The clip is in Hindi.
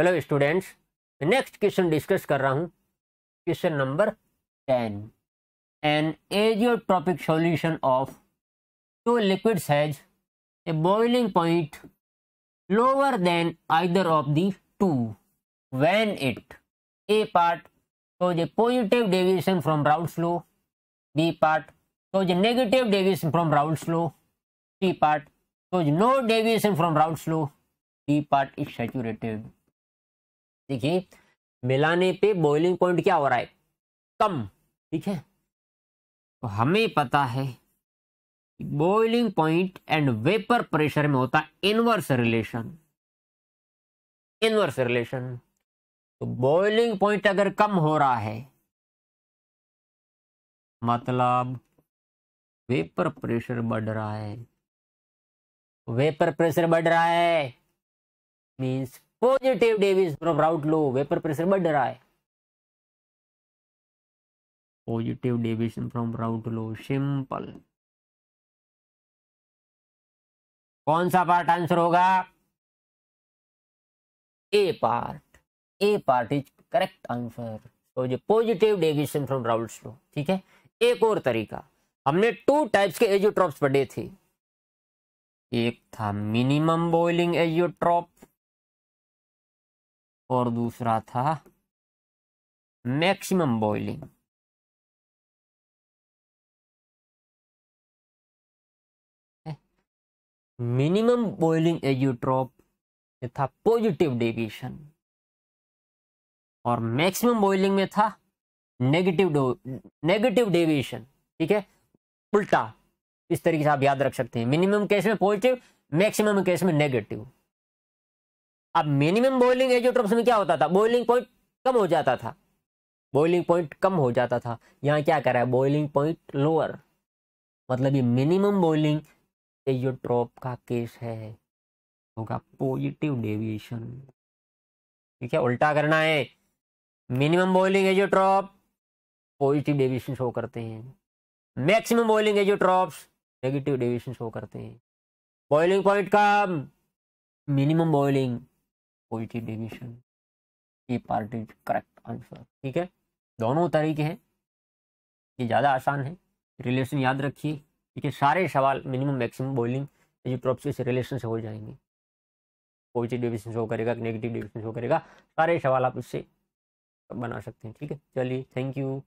hello students next question discuss कर रहा हूँ question number ten an azeotropic solution of two liquids has a boiling point lower than either of the two when it A part तो जे पॉजिटिव डेविएशन फ्रॉम राउंड स्लो बी पार्ट तो जे नेगेटिव डेविएशन फ्रॉम राउंड स्लो सी पार्ट तो जे नो डेविएशन फ्रॉम राउंड law D part is saturated देखिए मिलाने पे बॉइलिंग पॉइंट क्या हो रहा है कम ठीक है तो हमें पता है boiling point and vapour pressure में होता है इनवर्स रिलेशन इनवर्स रिलेशन तो बॉइलिंग पॉइंट अगर कम हो रहा है मतलब वेपर प्रेशर बढ़ रहा है वेपर प्रेशर बढ़ रहा है means positive deviation from Route Low, vapor बढ़ रहा है positive deviation from Raoult law simple कौन सा पार्ट आंसर होगा A part A part is correct answer तो जो positive deviation from Raoult law ठीक है एक और तरीका हमने टू टाइप्स के एजियोट्रॉप्स पढ़े थे एक था मिनिमम बॉइलिंग एजियोट्रॉप और दूसरा था maximum boiling minimum boiling azeotrope ये था पॉजिटिव डेविएशन और मैक्सिमम बॉइलिंग में था नेगेटिव नेगेटिव डेविएशन ठीक है उल्टा इस तरीके से आप याद रख सकते हैं मिनिमम केस में पॉजिटिव मैक्सिमम केस में नेगेटिव अब मिनिमम बॉइलिंग एजोट्रोप्स में क्या होता था बॉइलिंग पॉइंट कम हो जाता था बॉइलिंग पॉइंट कम हो जाता था यहाँ क्या रहा है बॉइलिंग पॉइंट लोअर मतलब ये मिनिमम बॉइलिंग एजोट्रोप का केस है होगा पॉजिटिव डेविएशन ठीक है उल्टा करना है minimum boiling azeotrope positive deviation show करते हैं maximum boiling azeotropes negative deviation show करते हैं बॉइलिंग पॉइंट का minimum boiling positive deviation A part is correct answer ठीक है दोनों तरीके हैं ये ज़्यादा आसान है रिलेशन याद रखिए ठीक है सारे सवाल मिनिमम मैक्सिमम बोलिंग ये से रिलेशन से हो जाएंगे पॉजिटिव डिविजन शो करेगा नेगेटिव डिविजन शो करेगा सारे सवाल आप इससे बना सकते हैं ठीक है चलिए थैंक यू